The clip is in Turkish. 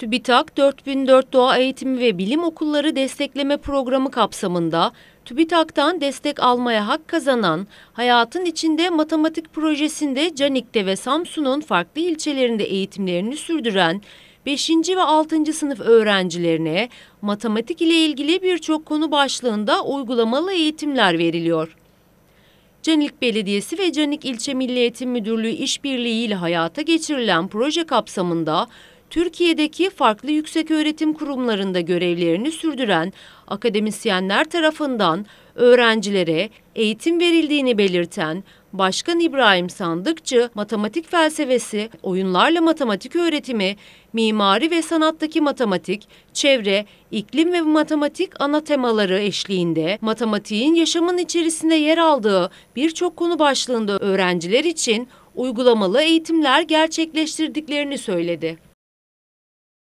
TÜBİTAK 4004 Doğa Eğitimi ve Bilim Okulları Destekleme Programı kapsamında TÜBİTAK'tan destek almaya hak kazanan, hayatın içinde matematik projesinde Canik'te ve Samsun'un farklı ilçelerinde eğitimlerini sürdüren 5. ve 6. sınıf öğrencilerine matematik ile ilgili birçok konu başlığında uygulamalı eğitimler veriliyor. Canik Belediyesi ve Canik İlçe Milli Eğitim Müdürlüğü işbirliğiyle hayata geçirilen proje kapsamında Türkiye'deki farklı yükseköğretim kurumlarında görevlerini sürdüren akademisyenler tarafından öğrencilere eğitim verildiğini belirten Başkan İbrahim Sandıkçı, matematik felsefesi, oyunlarla matematik öğretimi, mimari ve sanattaki matematik, çevre, iklim ve matematik ana temaları eşliğinde matematiğin yaşamın içerisinde yer aldığı birçok konu başlığında öğrenciler için uygulamalı eğitimler gerçekleştirdiklerini söyledi.